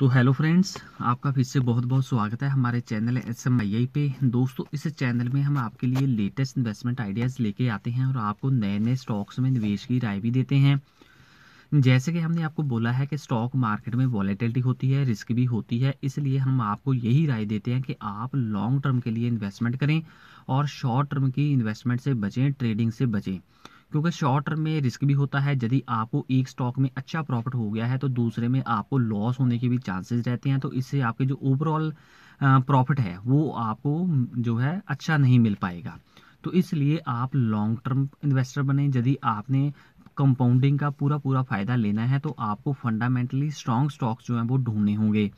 तो hello friends आपका फिर से बहुत बहुत स्वागत है हमारे channel S M I I पे दोस्तों इस चैनल में हम आपके लिए लेटेस्ट इन्वेस्टमेंट आइडियाज़ लेके आते हैं और आपको नए नए स्टॉक्स में निवेश की राय भी देते हैं जैसे कि हमने आपको बोला है कि स्टॉक मार्केट में वॉलेटिलिटी होती है रिस्क भी होती है इसलिए हम आपको यही राय देते हैं कि आप लॉन्ग टर्म के लिए इन्वेस्टमेंट करें और शॉर्ट टर्म की इन्वेस्टमेंट से बचें ट्रेडिंग से बचें क्योंकि शॉर्ट टर्म में रिस्क भी होता है यदि आपको एक स्टॉक में अच्छा प्रॉफिट हो गया है तो दूसरे में आपको लॉस होने के भी चांसेस रहते हैं तो इससे आपके जो ओवरऑल प्रॉफिट है वो आपको जो है अच्छा नहीं मिल पाएगा तो इसलिए आप लॉन्ग टर्म इन्वेस्टर बने यदि आपने कंपाउंडिंग का पूरा पूरा फ़ायदा लेना है तो आपको फंडामेंटली स्ट्रॉन्ग स्टॉक्स जो हैं वो ढूंढने होंगे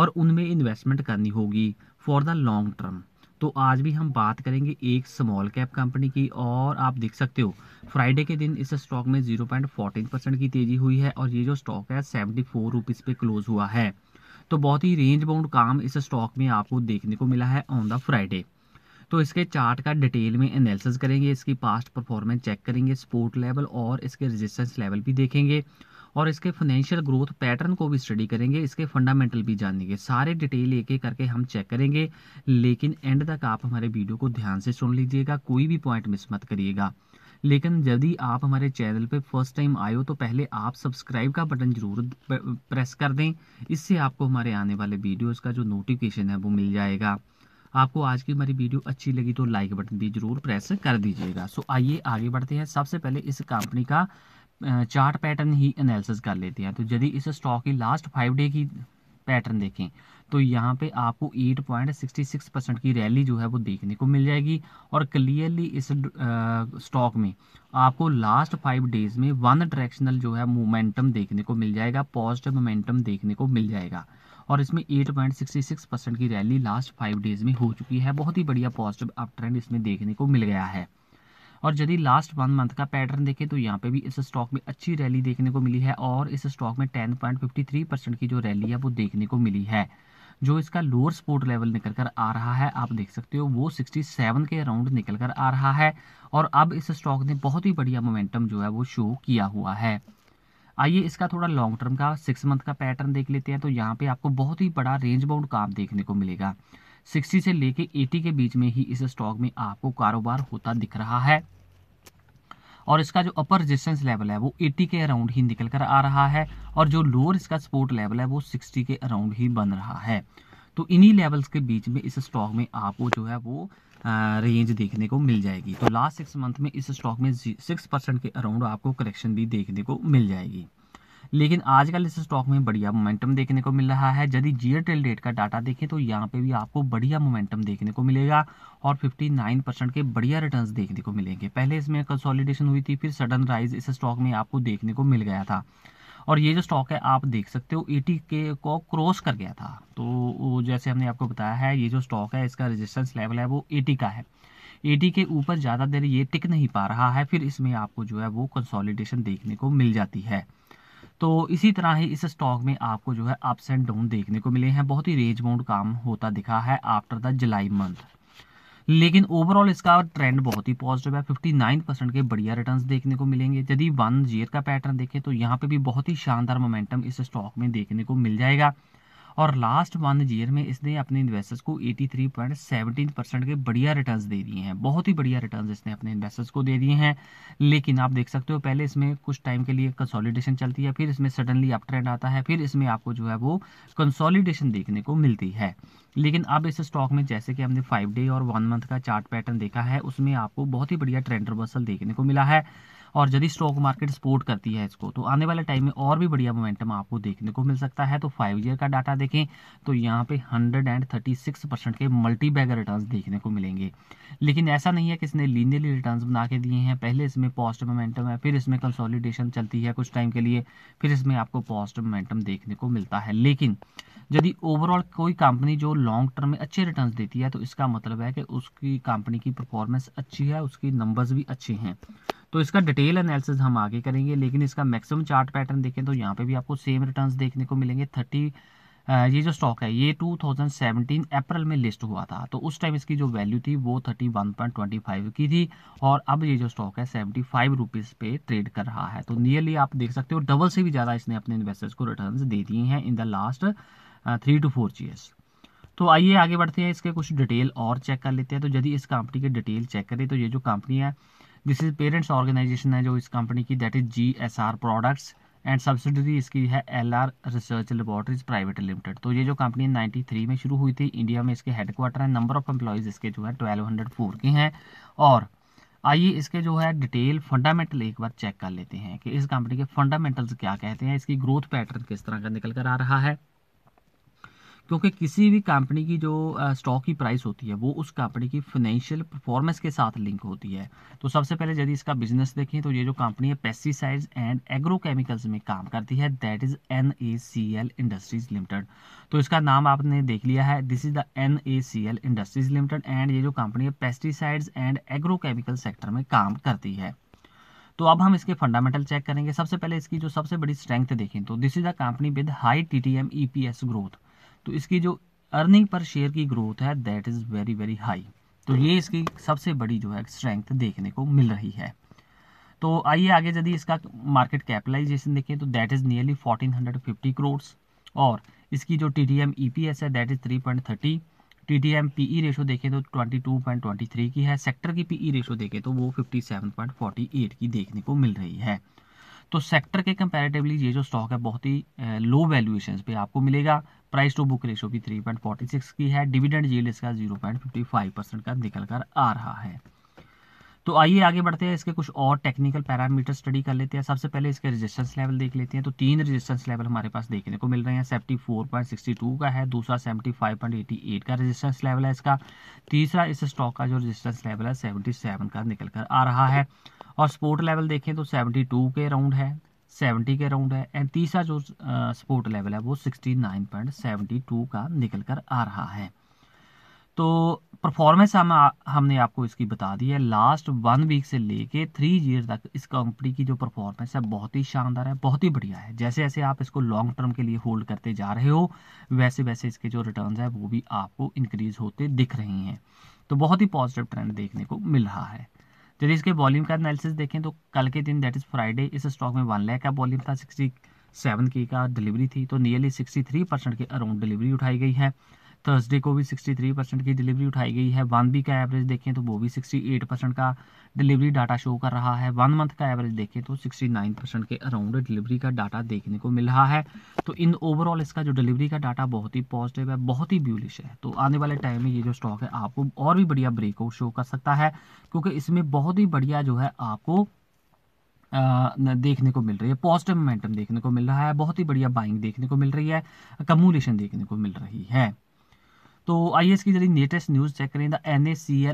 और उनमें इन्वेस्टमेंट करनी होगी फॉर द लॉन्ग टर्म तो आज भी हम बात करेंगे एक स्मॉल कैप कंपनी की और आप देख सकते हो फ्राइडे के दिन इस स्टॉक में जीरो पॉइंट फोर्टीन परसेंट की तेज़ी हुई है और ये जो स्टॉक है सेवेंटी फोर रुपीज़ पे क्लोज हुआ है तो बहुत ही रेंज बाउंड काम इस स्टॉक में आपको देखने को मिला है ऑन द फ्राइडे तो इसके चार्ट का डिटेल में एनालिसिस करेंगे इसकी पास्ट परफॉर्मेंस चेक करेंगे सपोर्ट लेवल और इसके रेजिस्टेंस लेवल भी देखेंगे और इसके फाइनेंशियल ग्रोथ पैटर्न को भी स्टडी करेंगे इसके फंडामेंटल भी जानेंगे सारे डिटेल एक एक करके हम चेक करेंगे लेकिन एंड तक आप हमारे वीडियो को ध्यान से सुन लीजिएगा कोई भी पॉइंट मिस मत करिएगा लेकिन यदि आप हमारे चैनल पे फर्स्ट टाइम आए हो तो पहले आप सब्सक्राइब का बटन जरूर प्रेस कर दें इससे आपको हमारे आने वाले वीडियोस का जो नोटिफिकेशन है वो मिल जाएगा आपको आज की हमारी वीडियो अच्छी लगी तो लाइक बटन भी जरूर प्रेस कर दीजिएगा सो आइए आगे बढ़ते हैं सबसे पहले इस कंपनी का चार्ट पैटर्न ही एनालिसिस कर लेते हैं तो यदि इस स्टॉक की लास्ट फाइव डे की पैटर्न देखें तो यहाँ पे आपको 8.66 परसेंट की रैली जो है वो देखने को मिल जाएगी और क्लियरली इस स्टॉक में आपको लास्ट फाइव डेज में वन डायरेक्शनल जो है मोमेंटम देखने को मिल जाएगा पॉजिटिव मोमेंटम देखने को मिल जाएगा और इसमें 8.66 परसेंट की रैली लास्ट फाइव डेज में हो चुकी है बहुत ही बढ़िया पॉजिटिव अप ट्रेंड इसमें देखने को मिल गया है और यदि लास्ट वन मंथ का पैटर्न देखें तो यहाँ पे भी इस स्टॉक में अच्छी रैली देखने को मिली है और इस स्टॉक में ten point fifty three percent की जो रैली है वो देखने को मिली है जो इसका लोअर सपोर्ट लेवल निकल कर आ रहा है आप देख सकते हो वो 67 के अराउंड निकल कर आ रहा है और अब इस स्टॉक ने बहुत ही बढ़िया मोमेंटम जो है वो शो किया हुआ है आइए इसका थोड़ा लॉन्ग टर्म का सिक्स मंथ का पैटर्न देख लेते हैं तो यहाँ पे आपको बहुत ही बड़ा रेंज बाउंड काम देखने को मिलेगा सिक्सटी से लेके एटी के बीच में ही इस स्टॉक में आपको कारोबार होता दिख रहा है और इसका जो अपर रेजिस्टेंस लेवल है वो 80 के अराउंड ही निकल कर आ रहा है और जो लोअर इसका सपोर्ट लेवल है वो 60 के अराउंड ही बन रहा है तो इन्हीं लेवल्स के बीच में इस स्टॉक में आपको जो है वो रेंज देखने को मिल जाएगी तो लास्ट सिक्स मंथ में इस स्टॉक में सिक्स परसेंट के अराउंड आपको करेक्शन भी देखने को मिल जाएगी लेकिन आजकल इस स्टॉक में बढ़िया मोमेंटम देखने को मिल रहा है यदि टेल डेट का डाटा देखें तो यहाँ पे भी आपको बढ़िया मोमेंटम देखने को मिलेगा और 59 परसेंट के बढ़िया रिटर्न्स देखने को मिलेंगे पहले इसमें कंसोलिडेशन हुई थी फिर सडन राइज इस स्टॉक में आपको देखने को मिल गया था और ये जो स्टॉक है आप देख सकते हो 80 के को क्रॉस कर गया था तो जैसे हमने आपको बताया है ये जो स्टॉक है इसका रेजिस्टेंस लेवल है वो 80 का है 80 के ऊपर ज़्यादा देर ये टिक नहीं पा रहा है फिर इसमें आपको जो है वो कंसोलिडेशन देखने को मिल जाती है तो इसी तरह ही इस स्टॉक में आपको जो है अप्स एंड डाउन देखने को मिले हैं बहुत ही रेंज बाउंड काम होता दिखा है आफ्टर द जुलाई मंथ लेकिन ओवरऑल इसका ट्रेंड बहुत ही पॉजिटिव है 59 परसेंट के बढ़िया रिटर्न्स देखने को मिलेंगे यदि वन ईयर का पैटर्न देखें तो यहाँ पे भी बहुत ही शानदार मोमेंटम इस स्टॉक में देखने को मिल जाएगा और लास्ट वन ईयर में इसने अपने इन्वेस्टर्स को 83.17 परसेंट के बढ़िया रिटर्न्स दे दिए हैं बहुत ही बढ़िया रिटर्न्स इसने अपने इन्वेस्टर्स को दे दिए हैं लेकिन आप देख सकते हो पहले इसमें कुछ टाइम के लिए कंसोलिडेशन चलती है फिर इसमें सडनली अप ट्रेंड आता है फिर इसमें आपको जो है वो कंसोलिडेशन देखने को मिलती है लेकिन अब इस स्टॉक में जैसे कि हमने फाइव डे और वन मंथ का चार्ट पैटर्न देखा है उसमें आपको बहुत ही बढ़िया ट्रेंड रिवर्सल देखने को मिला है और यदि स्टॉक मार्केट सपोर्ट करती है इसको तो आने वाले टाइम में और भी बढ़िया मोमेंटम आपको देखने को मिल सकता है तो फाइव ईयर का डाटा देखें तो यहाँ पे hundred and thirty six percent के मल्टी बैगर रिटर्न देखने को मिलेंगे लेकिन ऐसा नहीं है कि इसने लीनियरली रिटर्न बना के दिए हैं पहले इसमें पॉजिटिव मोमेंटम है फिर इसमें कंसोलिडेशन चलती है कुछ टाइम के लिए फिर इसमें आपको पॉजिटिव मोमेंटम देखने को मिलता है लेकिन यदि ओवरऑल कोई कंपनी जो लॉन्ग टर्म में अच्छे रिटर्न देती है तो इसका मतलब है कि उसकी कंपनी की परफॉर्मेंस अच्छी है उसकी नंबर्स भी अच्छे हैं तो इसका डिटेल एनालिसिस हम आगे करेंगे लेकिन इसका मैक्सिमम चार्ट पैटर्न देखें तो यहाँ पे भी आपको सेम रिटर्न्स देखने को मिलेंगे थर्टी ये जो स्टॉक है ये 2017 अप्रैल में लिस्ट हुआ था तो उस टाइम इसकी जो वैल्यू थी वो 31.25 की थी और अब ये जो स्टॉक है 75 फाइव पे ट्रेड कर रहा है तो नियरली आप देख सकते हो डबल से भी ज़्यादा इसने अपने इन्वेस्टर्स को रिटर्न्स दे दिए हैं in the last three two four years तो आइए आगे बढ़ते हैं इसके कुछ डिटेल और चेक कर लेते हैं तो यदि इस कंपनी के डिटेल चेक करें तो ये जो कंपनी है दिस इज पेरेंट्स ऑर्गेनाइजेशन है जो इस कंपनी की that is G S R products and subsidiary इसकी है L R research laboratories private limited तो ये जो कंपनी नाइन्टी थ्री में शुरू हुई थी इंडिया में इसके हेडक्वार्टर है नंबर ऑफ एम्प्लॉयज़ इसके जो है ट्वेल्व हंड्रेड फोर के हैं और आइए इसके जो है डिटेल फंडामेंटल एक बार चेक कर लेते हैं कि इस कंपनी के फंडामेंटल्स क्या कहते हैं इसकी ग्रोथ पैटर्न किस तरह का निकल कर आ रहा है क्योंकि किसी भी कंपनी की जो स्टॉक की प्राइस होती है वो उस कंपनी की फाइनेंशियल परफॉर्मेंस के साथ लिंक होती है तो सबसे पहले यदि इसका बिजनेस देखें तो ये जो कंपनी है पेस्टिसाइड्स एंड एग्रोकेमिकल्स में काम करती है that is N A C L industries limited तो इसका नाम आपने देख लिया है this is the N A C L industries limited and ये जो कंपनी है पेस्टिसाइड्स एंड एग्रोकेमिकल सेक्टर में काम करती है तो अब हम इसके फंडामेंटल चेक करेंगे सबसे पहले इसकी जो सबसे बड़ी स्ट्रेंथ देखें तो this is the company with high T T M E P S growth तो इसकी जो अर्निंग पर शेयर की ग्रोथ है that is very very high तो ये इसकी सबसे बड़ी जो है स्ट्रेंथ देखने को मिल रही है तो आइए आगे यदि इसका मार्केट कैपिटलाइजेशन देखें तो that is nearly fourteen hundred fifty crore और इसकी जो T D M E P S है that is three point thirty T D M P E ratio देखें तो twenty two point twenty three की है सेक्टर की पी ई रेशो देखें तो वो fifty seven point forty eight की देखने को मिल रही है तो सेक्टर के कंपैरेटिवली ये जो स्टॉक है बहुत ही लो वैल्यूएशन पे आपको मिलेगा प्राइस टू तो बुक रेशो भी थ्री पॉइंट फोर्टी सिक्स की है डिविडेंड जील इसका zero point fifty five percent का निकल कर आ रहा है तो आइए आगे बढ़ते हैं इसके कुछ और टेक्निकल पैरामीटर स्टडी कर लेते हैं सबसे पहले इसके रेजिस्टेंस लेवल देख लेते हैं तो तीन रेजिस्टेंस लेवल हमारे पास देखने को मिल रहे हैं seventy four point sixty two का है दूसरा seventy five point eighty eight का रेजिस्टेंस लेवल है इसका तीसरा इस स्टॉक का जो रजिस्टेंस लेवल है सेवेंटी सेवन का निकल कर आ रहा है और सपोर्ट लेवल देखें तो सेवेंटी टू के राउंड है सेवेंटी के अराउंड है एंड तीसरा जो सपोर्ट लेवल है वो sixty nine point seventy two का निकल कर आ रहा है तो परफॉर्मेंस हम हमने आपको इसकी बता दी है लास्ट वन वीक से लेके थ्री ईयर तक इस कंपनी की जो परफॉर्मेंस है बहुत ही शानदार है बहुत ही बढ़िया है जैसे जैसे आप इसको लॉन्ग टर्म के लिए होल्ड करते जा रहे हो वैसे वैसे इसके जो रिटर्न्स है वो भी आपको इंक्रीज होते दिख रही हैं तो बहुत ही पॉजिटिव ट्रेंड देखने को मिल रहा है यदि इसके वॉल्यूम का एनालिसिस देखें तो कल के दिन दैट इज़ फ्राइडे इस स्टॉक में वन लैक का वॉल्यूम था सिक्सटी सेवन की का डिलीवरी थी तो नियरली सिक्सटी थ्री परसेंट के अराउंड डिलीवरी उठाई गई है थर्सडे को भी 63 परसेंट की डिलीवरी उठाई गई है वन वी का एवरेज देखें तो वो भी 68 परसेंट का डिलीवरी डाटा शो कर रहा है वन मंथ का एवरेज देखें तो 69 परसेंट के अराउंड डिलीवरी का डाटा देखने को मिल रहा है तो इन ओवरऑल इसका जो डिलीवरी का डाटा बहुत ही पॉजिटिव है बहुत ही ब्यूलिश है तो आने वाले टाइम में ये जो स्टॉक है आपको और भी बढ़िया ब्रेकआउट शो कर सकता है क्योंकि इसमें बहुत ही बढ़िया जो है आपको देखने को मिल रही है पॉजिटिव मोमेंटम देखने को मिल रहा है बहुत ही बढ़िया बाइंग देखने को मिल रही है कमूलेशन देखने को मिल रही है तो आइए इसकी जरिए लेटेस्ट न्यूज़ चेक करें the N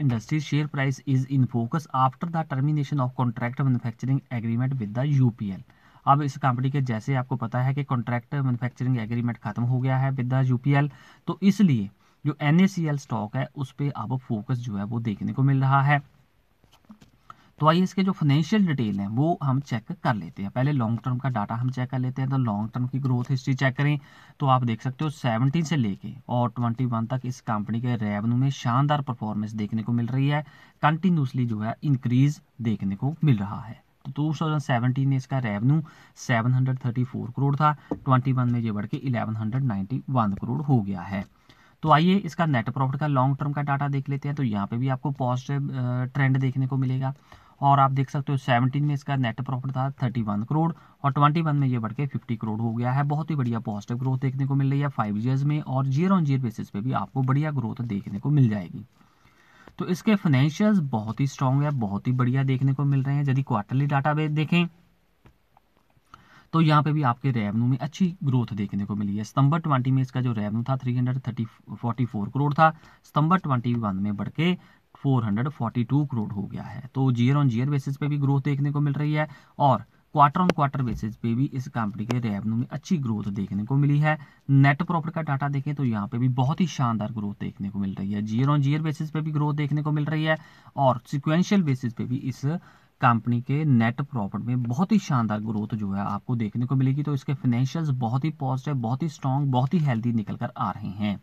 industries share price is in focus after the termination of contract manufacturing agreement with the U अब इस कंपनी के जैसे आपको पता है कि कॉन्ट्रैक्ट मैनुफैक्चरिंग एग्रीमेंट खत्म हो गया है विद द यू तो इसलिए जो एन स्टॉक है उस पर अब फोकस जो है वो देखने को मिल रहा है तो आइए इसके जो फाइनेंशियल डिटेल हैं वो हम चेक कर लेते हैं पहले लॉन्ग टर्म का डाटा हम चेक कर लेते हैं तो लॉन्ग टर्म की ग्रोथ हिस्ट्री चेक करें तो आप देख सकते हो 17 से लेके और 21 तक इस कंपनी के रेवेन्यू में शानदार परफॉर्मेंस देखने को मिल रही है कंटिन्यूसली जो है इंक्रीज देखने को मिल रहा है तो 2017 में इसका रेवेन्यू 734 करोड़ था 21 में ये बढ़ के 1191 करोड़ हो गया है तो आइए इसका नेट प्रॉफिट का लॉन्ग टर्म का डाटा देख लेते हैं तो यहाँ पे भी आपको पॉजिटिव ट्रेंड देखने को मिलेगा और आप देख सकते हो सेवनटीन में इसका नेट प्रॉफिट था थर्टी वन करोड़ और ट्वेंटी वन में ये बढ़ के फिफ्टी करोड़ हो गया है बहुत ही बढ़िया पॉजिटिव ग्रोथ देखने को मिल रही है फाइव ईयर्स में और जीरो ऑन जीरो बेसिस पे भी आपको बढ़िया ग्रोथ देखने को मिल जाएगी तो इसके फाइनेंशियल्स बहुत ही स्ट्रॉन्ग है बहुत ही बढ़िया देखने को मिल रहे हैं यदि क्वार्टरली डाटा बेस देखें तो यहाँ पे भी आपके रेवेन्यू में अच्छी ग्रोथ देखने को मिली है सितंबर 20 में इसका जो रेवेन्यू था three hundred thirty forty four crore था सितंबर 21 में बढ़ के 442 करोड़ हो गया है तो जीयर ऑन जीयर बेसिस पे भी ग्रोथ देखने को मिल रही है और क्वार्टर ऑन क्वार्टर बेसिस पे भी इस कंपनी के रेवेन्यू में अच्छी ग्रोथ देखने को मिली है नेट प्रॉफिट का डाटा देखें तो यहाँ पे भी बहुत ही शानदार ग्रोथ देखने को मिल रही है जीयर ऑन जीयर बेसिस पे भी ग्रोथ देखने को मिल रही है और सिक्वेंशियल बेसिस पे भी इस कंपनी के नेट प्रॉफिट में बहुत ही शानदार ग्रोथ जो है आपको देखने को मिलेगी तो इसके फाइनेंशियल बहुत ही पॉजिटिव बहुत ही स्ट्रॉन्ग बहुत ही हेल्दी निकल कर आ रहे हैं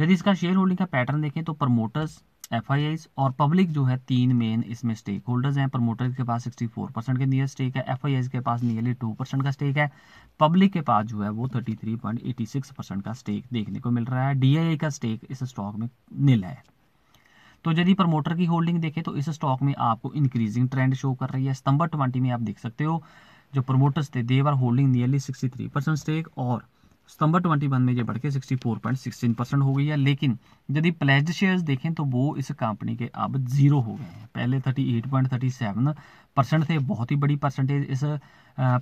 यदि इसका शेयर होल्डिंग का पैटर्न देखें तो प्रमोटर्स एफ और पब्लिक जो है तीन मेन इसमें स्टेक होल्डर्स हैं प्रमोटर के पास 64 परसेंट के नियर स्टेक है एफ के पास नियरली 2 परसेंट का स्टेक है पब्लिक के पास जो है वो 33.86 परसेंट का स्टेक देखने को मिल रहा है डी का स्टेक इस स्टॉक में नील है तो यदि प्रमोटर की होल्डिंग देखें तो इस स्टॉक में आपको इंक्रीजिंग ट्रेंड शो कर रही है सितंबर ट्वेंटी में आप देख सकते हो जो प्रमोटर्स थे their holding nearly sixty three percent stake और सितंबर 21 में ये बढ़ के 64.16 परसेंट हो गई है लेकिन यदि प्लेज शेयर्स देखें तो वो इस कंपनी के अब जीरो हो गए हैं पहले 38.37 परसेंट थे बहुत ही बड़ी परसेंटेज इस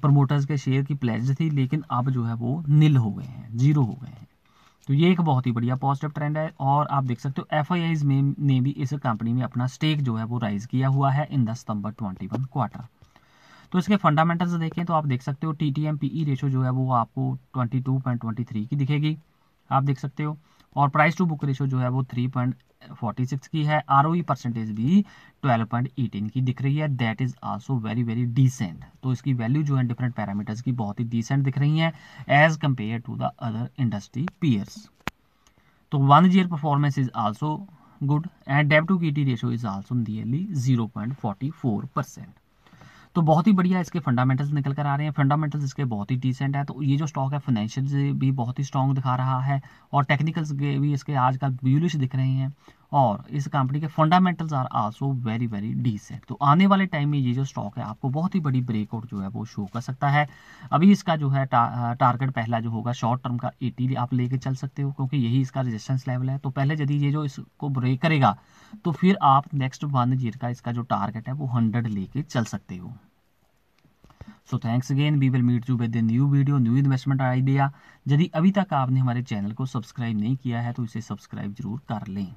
प्रमोटर्स के शेयर की प्लेज थी लेकिन अब जो है वो नील हो गए हैं जीरो हो गए हैं तो ये एक बहुत ही बढ़िया पॉजिटिव ट्रेंड है और आप देख सकते हो एफ में ने भी इस कंपनी में अपना स्टेक जो है वो राइज किया हुआ है in the September one quarter तो इसके फंडामेंटल्स देखें तो आप देख सकते हो T T M P E ratio जो है वो आपको twenty two point twenty three की दिखेगी आप देख सकते हो और प्राइस टू बुक रेशो जो है वो थ्री पॉइंट फोर्टी सिक्स की है आर ओ परसेंटेज भी ट्वेल्व पॉइंट एटीन की दिख रही है that is also very very decent तो इसकी वैल्यू जो है डिफरेंट पैरामीटर्स की बहुत ही डिसेंट दिख रही है as compare to the other industry peers तो one year performance is also good and debt to equity ratio is also nearly zero point forty four percent तो बहुत ही बढ़िया इसके फंडामेंटल्स निकल कर आ रहे हैं फंडामेंटल्स इसके बहुत ही डिसेंट है तो ये जो स्टॉक है फाइनेंशियल भी बहुत ही स्ट्रॉन्ग दिखा रहा है और टेक्निकल्स भी इसके आजकल ब्यूलिश दिख रहे हैं और इस कंपनी के fundamentals are also very very decent तो आने वाले टाइम में ये जो स्टॉक है आपको बहुत ही बड़ी ब्रेकआउट जो है वो शो कर सकता है अभी इसका जो है टा, टारगेट पहला जो होगा शॉर्ट टर्म का एटी आप लेके चल सकते हो क्योंकि यही इसका रेजिस्टेंस लेवल है तो पहले यदि ये जो इसको ब्रेक करेगा तो फिर आप नेक्स्ट वन ईयर का इसका जो टारगेट है वो हंड्रेड लेके चल सकते हो so thanks again we will meet you with a new video new investment idea यदि अभी तक आपने हमारे चैनल को सब्सक्राइब नहीं किया है तो इसे सब्सक्राइब जरूर कर लें